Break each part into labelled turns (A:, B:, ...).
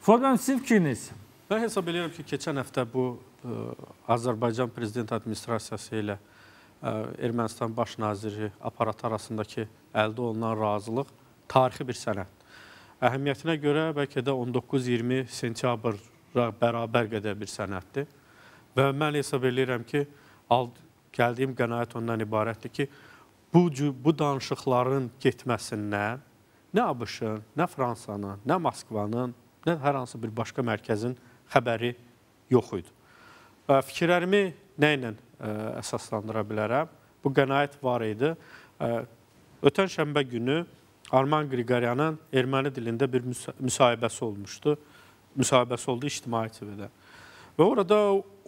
A: Forman, sizin fikriniz? Mən hesab edirəm ki, keçən həftə bu ə, e, Azərbaycan Prezident Administrasiyası ilə ə, e, Ermənistan Baş Naziri aparatı arasındakı əldə olunan razılıq tarixi bir sənəd. Əhəmiyyətinə görə bəlkə də 19-20 sentyabra bərabər qədər bir sənəddir. Və mən hesab edirəm ki, ald, gəldiyim qənaət ondan ibarətdir ki, bu, bu danışıqların getməsindən nə ABŞ-ın, nə Fransanın, nə Moskvanın nə hər hansı bir başqa mərkəzin xəbəri yox idi. Fikirlərimi nə ilə e, əsaslandıra bilərəm? Bu qənaət var idi. E, ötən şənbə günü Arman Qriqoryanın erməni dilində bir müsahibəsi olmuşdu. Müsahibəsi oldu İctimai TV-də. Və orada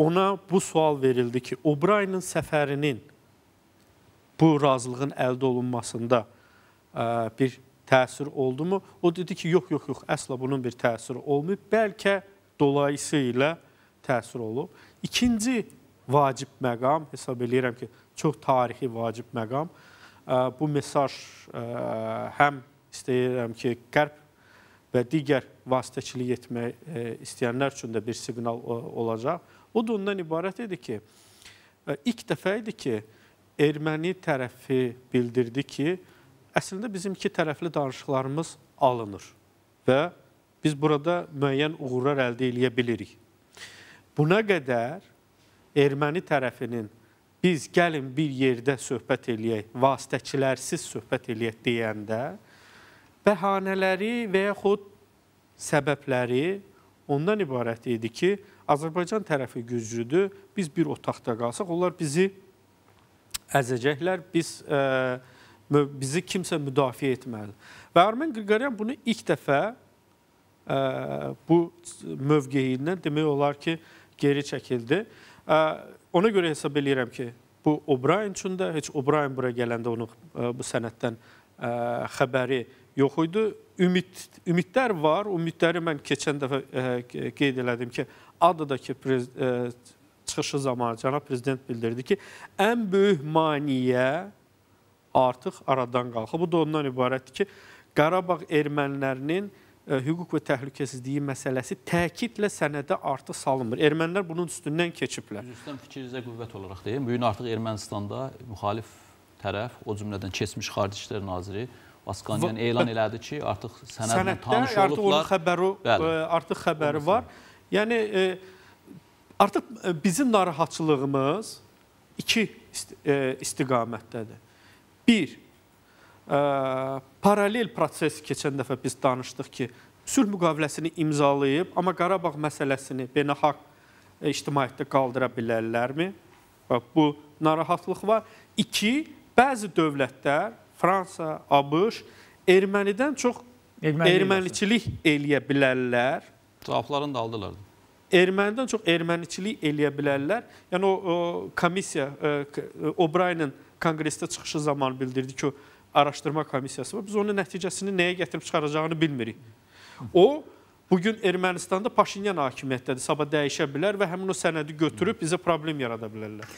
A: ona bu sual verildi ki, Obraynın səfərinin bu razılığın əldə olunmasında e, bir təsir oldumu? O dedi ki, yox, yox, yox, əsla bunun bir təsiri olmayıb. Bəlkə dolayısıyla təsir olub. İkinci vacib məqam, hesab eləyirəm ki, çox tarixi vacib məqam. Bu mesaj həm istəyirəm ki, qərb və digər vasitəçilik etmək istəyənlər üçün də bir siqnal olacaq. O da ondan ibarət idi ki, ilk dəfə idi ki, erməni tərəfi bildirdi ki, Əslində bizim iki tərəfli danışıqlarımız alınır və biz burada müəyyən uğurlar əldə eləyə bilirik. Buna qədər erməni tərəfinin biz gəlin bir yerdə söhbət eləyək, vasitəçilərsiz söhbət eləyək deyəndə bəhanələri və yaxud səbəbləri ondan ibarət idi ki, Azərbaycan tərəfi güclüdür, biz bir otaqda qalsaq, onlar bizi əzəcəklər, biz ə, e, bizi kimsə müdafiə etməlidir. Və Armen Qriqoryan bunu ilk dəfə ə, e, bu mövqeyindən demək olar ki, geri çəkildi. Ə, e, ona görə hesab eləyirəm ki, bu O'Brien üçün də heç O'Brien bura gələndə onun ə, e, bu sənətdən ə, xəbəri yox idi. Ümid ümidlər var. Ümidləri mən keçən dəfə ə, qeyd elədim ki, Adadakı prez, ə, çıxışı zamanı cənab prezident bildirdi ki, ən böyük maneə artıq aradan qalxıb. Bu da ondan ibarətdir ki, Qarabağ ermənilərinin e, hüquq və təhlükəsizliyi məsələsi təkidlə sənədə artıq salınmır. Ermənilər bunun üstündən keçiblər. Üstdən fikrinizə qüvvət olaraq deyim, bu gün artıq Ermənistanda müxalif tərəf, o cümlədən keçmiş Xarici İşlər naziri Asqanyan elan elədi ki, artıq sənədlə sənəddə tanış olublar. Artıq onun xəbəri, e, Bəli. artıq xəbəri var. Yəni e, artıq e, bizim narahatçılığımız iki istiqamətdədir. Bir, ə, e, paralel proses keçən dəfə biz danışdıq ki, sülh müqaviləsini imzalayıb, amma Qarabağ məsələsini beynəlxalq e, ictimaiyyətdə qaldıra bilərlərmi? Bax, bu narahatlıq var. İki, bəzi dövlətlər, Fransa, ABŞ, ermənidən çox Ermənilik eləyə bilərlər. Cavablarını da aldılar ermənidən çox erməniçilik eləyə bilərlər. Yəni o, o komissiya e, e, O'Brienin konqresdə çıxışı zamanı bildirdi ki, araşdırma komissiyası var. Biz onun nəticəsini nəyə gətirib çıxaracağını bilmirik. O bugün Ermənistanda Paşinyan hakimiyyətdədir. Sabah dəyişə bilər və həmin o sənədi götürüb bizə problem yarada bilərlər.